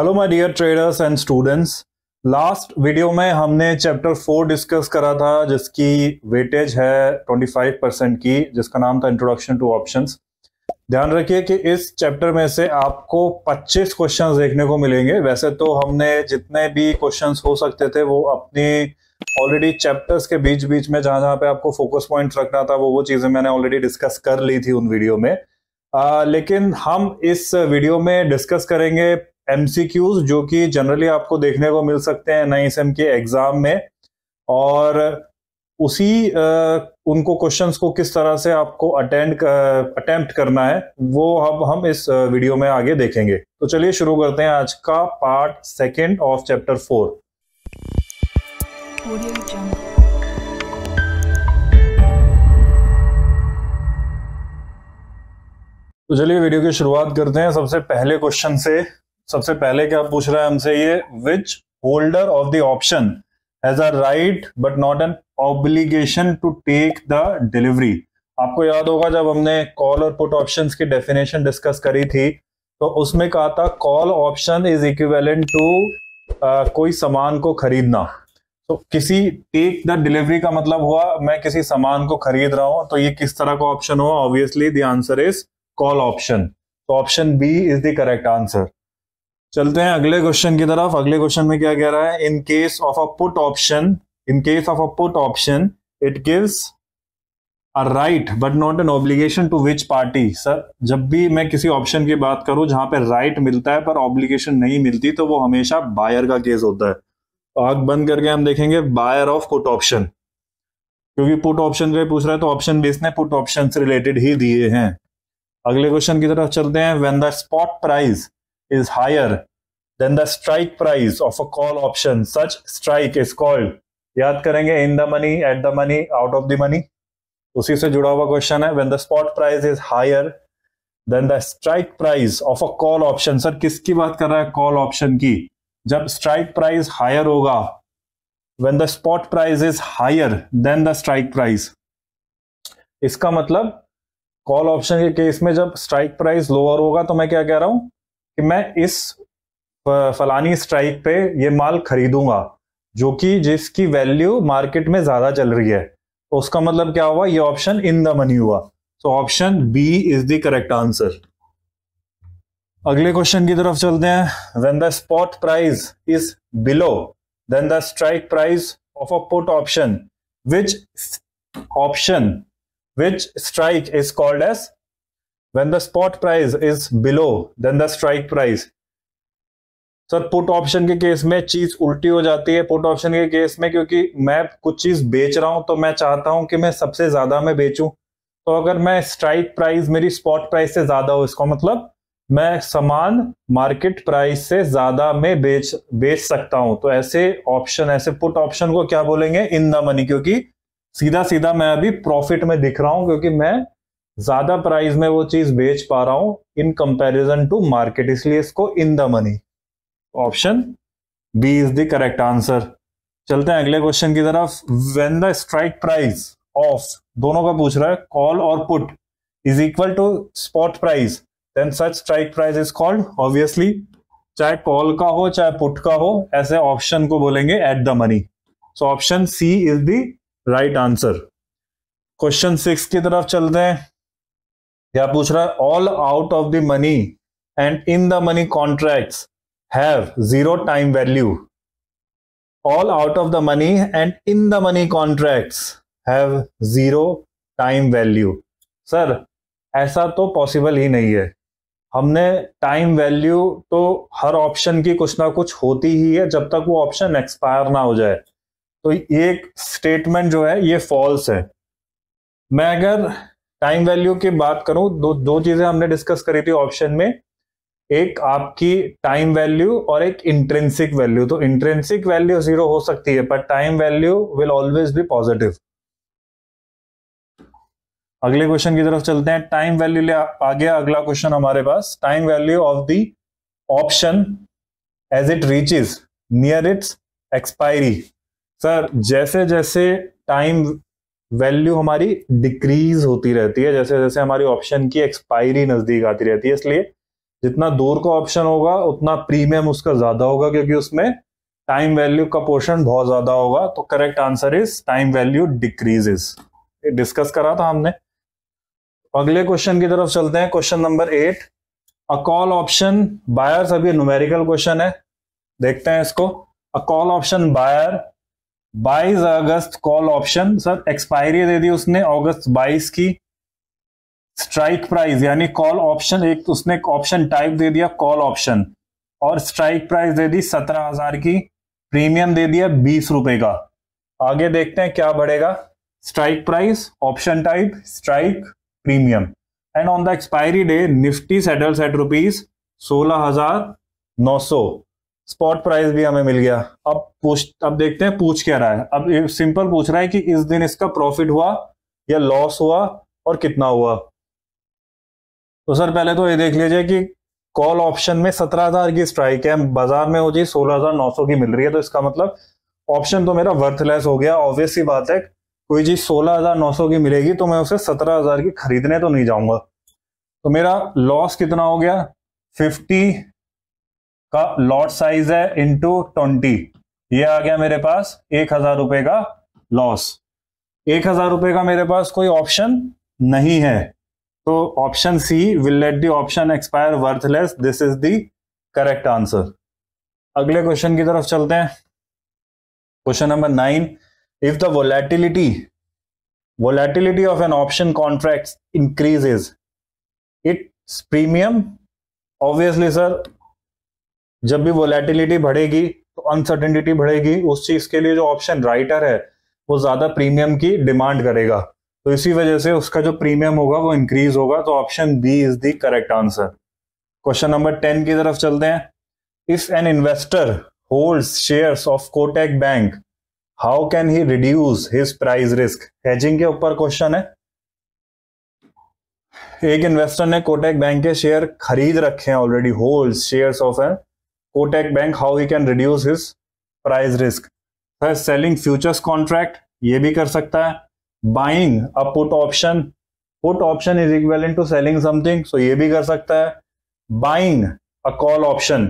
Hello my dear traders and students last video में हमने chapter four discuss करा था जिसकी वेटेज है 25 परसेंट की जिसका नाम था इंट्रोडक्शन टू ऑप्शंस ध्यान रखिए कि इस चैप्टर में से आपको 25 क्वेश्चंस देखने को मिलेंगे वैसे तो हमने जितने भी क्वेश्चंस हो सकते थे वो अपने ऑलरेडी चैप्टर्स के बीच बीच में जहां जहां पे आपको फोकस पॉइंट रखना था वो वो चीजें मैंने ऑलरेडी डिस्कस कर ली थी उन वीडियो में आ, लेकिन हम इस वीडियो में डिस्कस करेंगे एमसीक्यूज जो कि जनरली आपको देखने को मिल सकते हैं नई सेम के एग्जाम में और उसी uh, उनको क्वेश्चंस को किस तरह से आपको अटेंड अटेम्प्ट करना है वो अब हम इस वीडियो में आगे देखेंगे तो चलिए शुरू करते हैं आज का part second of chapter four तो चलिए वीडियो की शुरुआत करते हैं सबसे पहले क्वेश्चन से सबसे पहले क्या पूछ रहा है हमसे ये which holder of the option has a right but not an obligation to take the delivery आपको याद होगा जब हमने कॉल और पुट ऑप्शंस की डेफिनेशन डिस्कस करी थी तो उसमें कहा था call option is equivalent to कोई सामान को खरीदना तो किसी टेक द डिलीवरी का मतलब हुआ मैं किसी सामान को खरीद रहा हूं तो ये किस तरह का ऑप्शन हुआ obviously the answer is call option तो option B is the correct answer चलते हैं अगले क्वेश्चन की तरफ अगले क्वेश्चन में क्या कह रहा है in case of a put option in case of a put option it gives a right but not an obligation to which party sir जब भी मैं किसी ऑप्शन की बात करूं जहां पे राइट right मिलता है पर ऑब्लिगेशन नहीं मिलती तो वो हमेशा बायर का केस होता है तो आग बंद करके हम देखेंगे बायर ऑफ पुट ऑप्शन क्योंकि पुट ऑप्शन का पूछ रहा है तो ऑप्शन बेस ने पुट ऑप्शन से रिलेटेड ही दिए हैं अगले क्वेश्चन की तरफ चलते हैं when the spot price is higher than the strike price of a call option, such strike is called. याद करेंगे in the money at the money out of the money उसी से जुड़ा हुआ क्वेश्चन है when the spot price is higher than the strike price of a call option sir किसकी बात कर रहा है कॉल ऑप्शन की जब स्ट्राइक प्राइस हायर होगा when the spot price is higher than the strike price इसका मतलब कॉल ऑप्शन के केस में जब स्ट्राइक प्राइस लोअर होगा तो मैं क्या कह रहा हूं कि मैं इस फलानी स्ट्राइक पे ये माल खरीदूंगा जो कि जिसकी वैल्यू मार्केट में ज़्यादा चल रही है तो उसका मतलब क्या हुआ ये ऑप्शन इन द मनी हुआ तो option B is the correct answer अगले क्वेश्चन की तरफ चलते हैं when the spot price is below than the strike price of a put option which option which strike is called as when the spot price is below then the strike price sir put option के case में चीज उल्टी हो जाती है put option के case में क्योंकि मैं कुछ चीज बेच रहा हूं तो मैं चाहता हूं कि मैं सबसे ज्यादा में बेचूं तो अगर मैं स्ट्राइक प्राइस मेरी स्पॉट प्राइस से ज्यादा हो इसका मतलब मैं समान मार्केट प्राइस से ज्यादा में बेच बेच सकता हूं तो ऐसे ऑप्शन ऐसे पुट ऑप्शन को क्या बोलेंगे इन द मनी क्योंकि सीधा सीधा मैं अभी प्रॉफिट में दिख रहा हूं क्योंकि मैं ज़्यादा प्राइस में वो चीज़ बेच पा रहा हूं इन कंपैरिजन टू मार्केट इसलिए इसको in the money option B is the correct answer चलते हैं अगले क्वेश्चन की तरफ when the strike price of दोनों का पूछ रहा है कॉल और put is equal to spot price then such strike price is called obviously चाहे कॉल का हो चाहे पुट का हो ऐसे ऑप्शन को बोलेंगे at the money so option C is the right answer question six की तरफ चलते हैं या पूछ रहा है all out of the money and in the money contracts have zero time value all out of the money and in the money contracts have zero time value sir ऐसा तो पॉसिबल ही नहीं है हमने टाइम वैल्यू तो हर option की कुछ ना कुछ होती ही है जब तक वो ऑप्शन एक्सपायर ना हो जाए तो एक स्टेटमेंट जो है ये फॉल्स है मैं अगर टाइम वैल्यू की बात करूं दो दो चीजें हमने डिस्कस करी थी ऑप्शन में एक आपकी टाइम वैल्यू और एक इंट्रेंसिक वैल्यू तो इंट्रेंसिक वैल्यू जीरो हो सकती है पर time value will always be positive अगले क्वेश्चन की तरफ चलते हैं टाइम वैल्यू ले आ गया अगला क्वेश्चन हमारे पास time value of the option as it reaches near its expiry sir जैसे जैसे टाइम वैल्यू हमारी डिक्रीज होती रहती है जैसे जैसे हमारी ऑप्शन की एक्सपायरी नजदीक आती रहती है इसलिए जितना दूर का ऑप्शन होगा उतना प्रीमियम उसका ज्यादा होगा क्योंकि उसमें टाइम वैल्यू का पोर्शन बहुत ज्यादा होगा तो correct answer is time value decreases discuss करा था हमने अगले क्वेश्चन की तरफ चलते हैं question number eight a call option buyer अभी न्यूमेरिकल क्वेश्चन है देखते हैं इसको अ कॉल ऑप्शन बायर बाईस अगस्त कॉल ऑप्शन सर एक्सपायरी दे दी उसने अगस्त 22 की स्ट्राइक प्राइस यानी कॉल ऑप्शन एक तो उसने ऑप्शन टाइप दे दिया कॉल ऑप्शन और स्ट्राइक प्राइस दे दी सत्रह हजार की प्रीमियम दे दिया बीस रुपए का आगे देखते हैं क्या बढ़ेगा strike price option type strike premium and on the expiry day Nifty settles at rupees सोलह हजार नौ सौ स्पॉट प्राइस भी हमें मिल गया अब पूछ अब देखते हैं पूछ क्या रहा है अब सिंपल पूछ रहा है कि इस दिन इसका प्रॉफिट हुआ या लॉस हुआ और कितना हुआ तो सर पहले तो ये देख लीजिए कि कॉल ऑप्शन में सत्रह हजार की स्ट्राइक है बाजार में हो जी सोलह हजार नौ सौ की मिल रही है तो इसका मतलब ऑप्शन तो मेरा वर्थलेस हो गया ऑब्वियस सी बात है कोई चीज सोलह हजार नौ सौ की मिलेगी तो मैं उसे सत्रह हजार की खरीदने तो नहीं जाऊंगा तो मेरा लॉस कितना हो गया फिफ्टी का लॉट साइज है इंटू ट्वेंटी ये आ गया मेरे पास एक हजार रुपए का लॉस एक हजार रुपए का मेरे पास कोई ऑप्शन नहीं है तो option C will let the option expire worthless this is the correct answer अगले क्वेश्चन की तरफ चलते हैं question number nine if the volatility volatility of an option contract increases its premium obviously sir जब भी वोलेटिलिटी बढ़ेगी तो uncertainty बढ़ेगी उस चीज के लिए जो ऑप्शन राइटर है वो ज्यादा प्रीमियम की डिमांड करेगा तो इसी वजह से उसका जो प्रीमियम होगा वो इंक्रीज होगा तो option B is the correct answer question number ten की तरफ चलते हैं if an investor hold shares of Kotak Bank how can he reduce his price risk hedging के ऊपर क्वेश्चन है एक इन्वेस्टर ने कोटेक बैंक के शेयर खरीद रखे हैं already hold shares of an Kotak Bank how he can reduce his price risk selling futures contract ये भी कर सकता है buying a put option put option is into selling something so ये भी कर सकता है buying a call option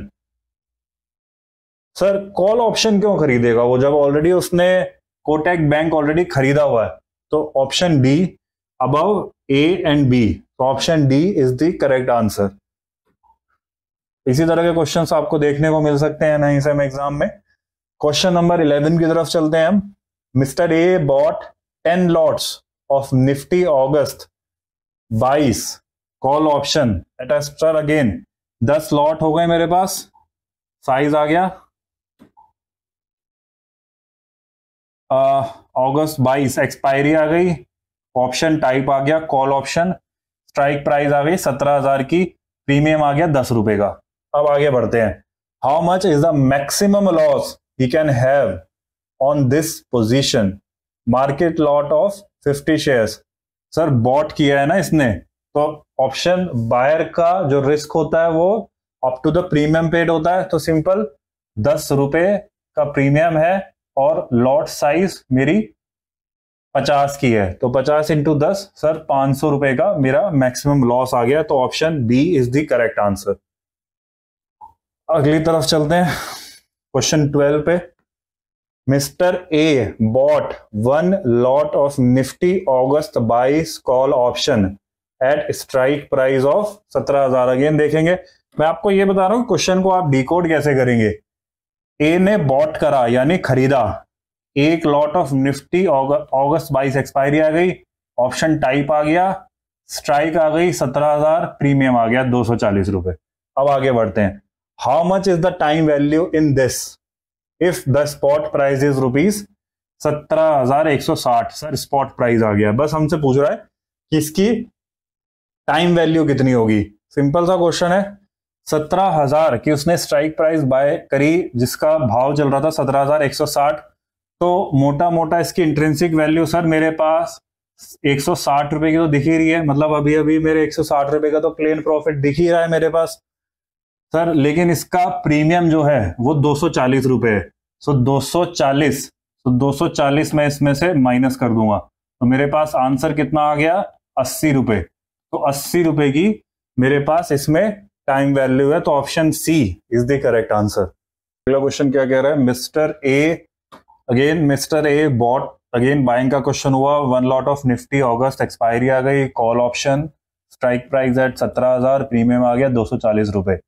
sir call option क्यों खरीदेगा वो जब ऑलरेडी उसने कोटेक बैंक ऑलरेडी खरीदा हुआ है तो option D above A and B option D is the correct answer इसी तरह के क्वेश्चन आपको देखने को मिल सकते हैं नहीं सेम एग्जाम में क्वेश्चन नंबर इलेवन की तरफ चलते हैं हम mister A bought ten lots of Nifty August बाईस कॉल ऑप्शन एट एस्टर अगेन दस लॉट हो गए मेरे पास साइज आ गया अगस्त बाईस एक्सपायरी आ गई ऑप्शन टाइप आ गया कॉल ऑप्शन स्ट्राइक प्राइस आ गई सत्रह हजार की प्रीमियम आ गया दस रुपए का अब आगे बढ़ते हैं how much is the maximum loss he can have on this position market lot of fifty shares sir bought किया है ना इसने तो ऑप्शन बायर का जो रिस्क होता है वो up to the premium paid होता है तो सिंपल दस रुपए का प्रीमियम है और लॉट साइज मेरी पचास की है तो पचास इंटू दस सर पांच सौ रुपए का मेरा मैक्सिमम लॉस आ गया तो option B is the correct answer अगली तरफ चलते हैं क्वेश्चन ट्वेल्व पे mister A bought one lot of Nifty अगस्त बाईस call option at strike price of सत्रह हजार अगेन देखेंगे मैं आपको ये बता रहा हूं क्वेश्चन को आप डिकोड कैसे करेंगे ए ने बॉट करा यानी खरीदा एक लॉट ऑफ निफ्टी अगस्त बाईस एक्सपायरी आ गई ऑप्शन टाइप आ गया स्ट्राइक आ गई सत्रह हजार प्रीमियम आ गया दो सौ चालीस रुपए अब आगे बढ़ते हैं how much is the time value in this if the spot price is rupees सत्रह हजार एक सौ साठ सर स्पॉट प्राइस आ गया बस हमसे पूछ रहा है कि इसकी टाइम वैल्यू कितनी होगी सिंपल सा क्वेश्चन है सत्रह हजार की उसने स्ट्राइक प्राइस बाय करी जिसका भाव चल रहा था सत्रह हजार एक सौ साठ तो मोटा मोटा इसकी इंट्रेंसिक वैल्यू सर मेरे पास एक सौ साठ रुपए की तो दिख ही रही है मतलब अभी अभी मेरे एक सौ साठ रुपए का तो प्लेन प्रॉफिट दिख ही रहा है मेरे पास सर लेकिन इसका प्रीमियम जो है वो दो सौ चालीस रुपये है सो दो सौ चालीस तो दो सौ चालीस मैं इसमें से माइनस कर दूंगा तो मेरे पास आंसर कितना आ गया अस्सी रुपये तो अस्सी रुपये की मेरे पास इसमें टाइम वैल्यू है तो option C is the correct answer अगला क्वेश्चन क्या कह रहा है mister A again mister A bought again buying का क्वेश्चन हुआ one lot of Nifty August expiry आ गई call option strike price at सत्रह हजार प्रीमियम आ गया दो सौ चालीस रुपए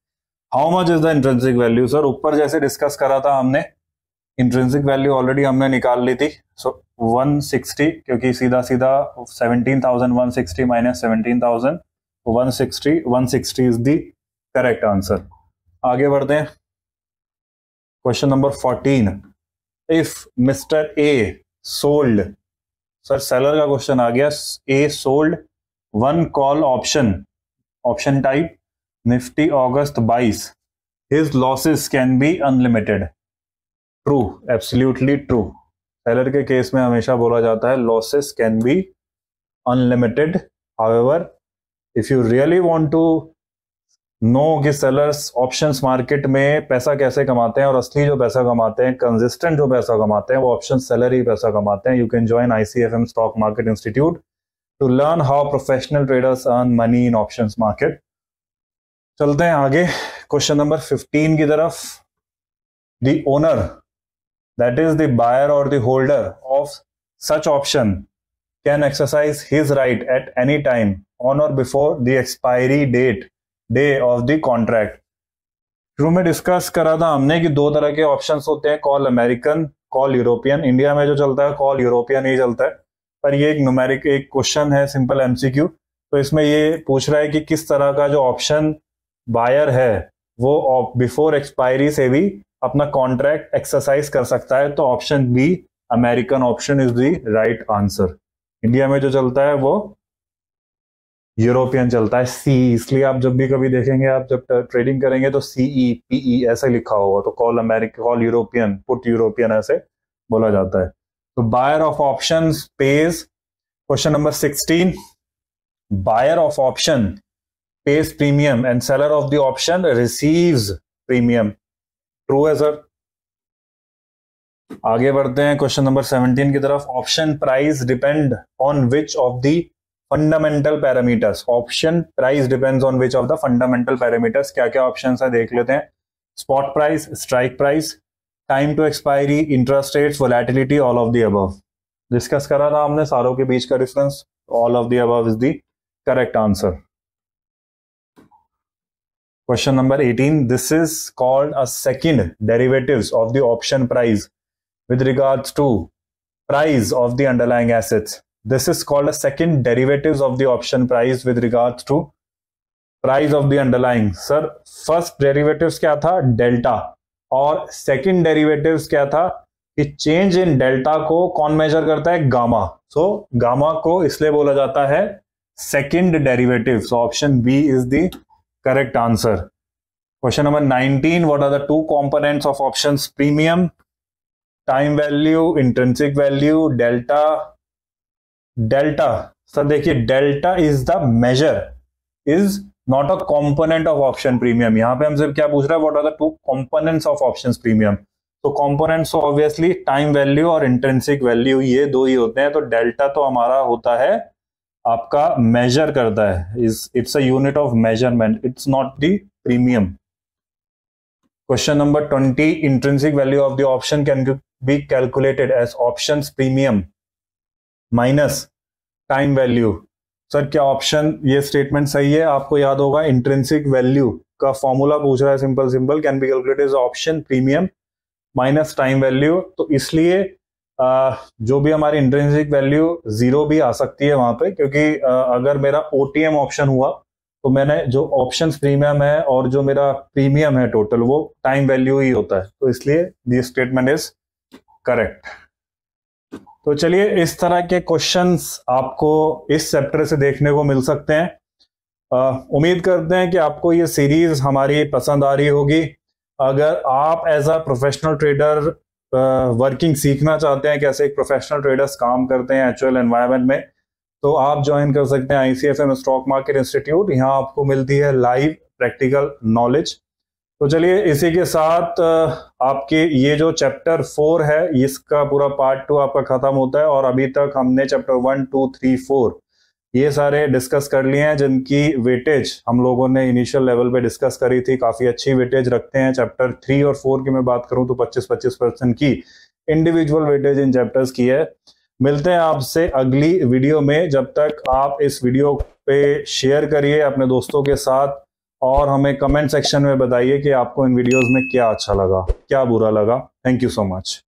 how much is the intrinsic value sir ऊपर जैसे डिस्कस करा था हमने इंट्रेंसिक वैल्यू ऑलरेडी हमने निकाल ली थी सो वन सिक्सटी क्योंकि सीधा सीधा seventeen thousand one sixty minus seventeen thousand one sixty one sixty is the correct answer आगे बढ़ते हैं question number fourteen if mister A sold sir seller का क्वेश्चन आ गया A sold one call option option type Nifty August 22. His losses can be unlimited true absolutely true seller के case में हमेशा बोला जाता है losses can be unlimited however if you really want to know कि सेलर्स ऑप्शन मार्केट में पैसा कैसे कमाते हैं और असली जो पैसा कमाते हैं कंसिस्टेंट जो पैसा कमाते हैं वो ऑप्शन सेलर ही पैसा कमाते हैं you can join ICFM stock market institute to learn how professional traders earn money in option market चलते हैं आगे क्वेश्चन नंबर फिफ्टीन की तरफ the owner that is the buyer or the holder of such option can exercise his right at any time on or before the expiry date day of the contract शुरू में discuss करा था हमने कि दो तरह के ऑप्शंस होते हैं call American call European India में जो चलता है कॉल यूरोपियन ही चलता है पर ये एक न्यूमेरिक एक क्वेश्चन है सिंपल एमसीक्यू तो इसमें ये पूछ रहा है कि किस तरह का जो ऑप्शन बायर है वो बिफोर एक्सपायरी से भी अपना कॉन्ट्रैक्ट एक्सरसाइज कर सकता है तो option B American option is the right answer India में जो चलता है वो यूरोपियन चलता है सी इसलिए आप जब भी कभी देखेंगे आप जब ट्रेडिंग करेंगे तो सीई पीई e, e, ऐसे लिखा होगा तो call America call European put European ऐसे बोला जाता है तो buyer of option pays question number sixteen buyer of option pays premium and seller of the option receives premium true है सर आगे बढ़ते हैं क्वेश्चन नंबर 17 की तरफ option price depend on which of the fundamental parameters option price depends on which of the fundamental parameters क्या क्या option है देख लेते हैं spot price strike price time to expiry interest rate volatility all of the above discuss करा था हमने सारों के बीच का difference all of the above is the correct answer question number 18 this is called a second derivatives of the option price with regards to price of the underlying assets this is called a second derivatives of the option price with regards to price of the underlying sir first derivative क्या था delta और second derivative क्या था कि change in delta को कौन major करता है गामा सो so, गामा को इसलिए बोला जाता है second derivative option B is the correct answer question number 19 what are the two components of options premium time value intrinsic value delta delta sir देखिए delta is the measure is not a component of option premium यहां पे हमसे क्या पूछ रहे हैं what are the two components of options premium तो components obviously time value और इंटेंसिक वैल्यू ये दो ही होते हैं तो डेल्टा तो हमारा होता है आपका मेजर करता है is it's a unit of measurement it's not the premium question number twenty intrinsic value of the option can be calculated as option premium minus time value sir क्या ऑप्शन ये statement सही है आपको याद होगा intrinsic value का formula पूछ रहा है simple simple can be calculated option premium minus time value तो इसलिए जो भी हमारी इंट्रेंसिक वैल्यू जीरो भी आ सकती है वहां पे क्योंकि अगर मेरा ओ ऑप्शन हुआ तो मैंने जो ऑप्शन प्रीमियम है और जो मेरा प्रीमियम है टोटल वो टाइम वैल्यू ही होता है तो इसलिए दिस स्टेटमेंट इज करेक्ट तो चलिए इस तरह के क्वेश्चंस आपको इस चैप्टर से देखने को मिल सकते हैं उम्मीद करते हैं कि आपको ये सीरीज हमारी पसंद आ रही होगी अगर आप as a professional trader working सीखना चाहते हैं कैसे एक प्रोफेशनल ट्रेडर्स काम करते हैं एक्चुअल एनवायरनमेंट में तो आप ज्वाइन कर सकते हैं आईसीएफएम स्टॉक मार्केट इंस्टीट्यूट यहाँ आपको मिलती है लाइव प्रैक्टिकल नॉलेज तो चलिए इसी के साथ आपके ये जो चैप्टर फोर है इसका पूरा पार्ट टू आपका खत्म होता है और अभी तक हमने chapter one two three four ये सारे डिस्कस कर लिए हैं जिनकी वेटेज हम लोगों ने इनिशियल लेवल पे डिस्कस करी थी काफी अच्छी वेटेज रखते हैं चैप्टर थ्री और फोर की मैं बात करूं तो 25-25 परसेंट की इंडिविजुअल वेटेज इन चैप्टर्स की है मिलते हैं आपसे अगली वीडियो में जब तक आप इस वीडियो पे शेयर करिए अपने दोस्तों के साथ और हमें कमेंट सेक्शन में बताइए कि आपको इन वीडियोज में क्या अच्छा लगा क्या बुरा लगा थैंक यू सो मच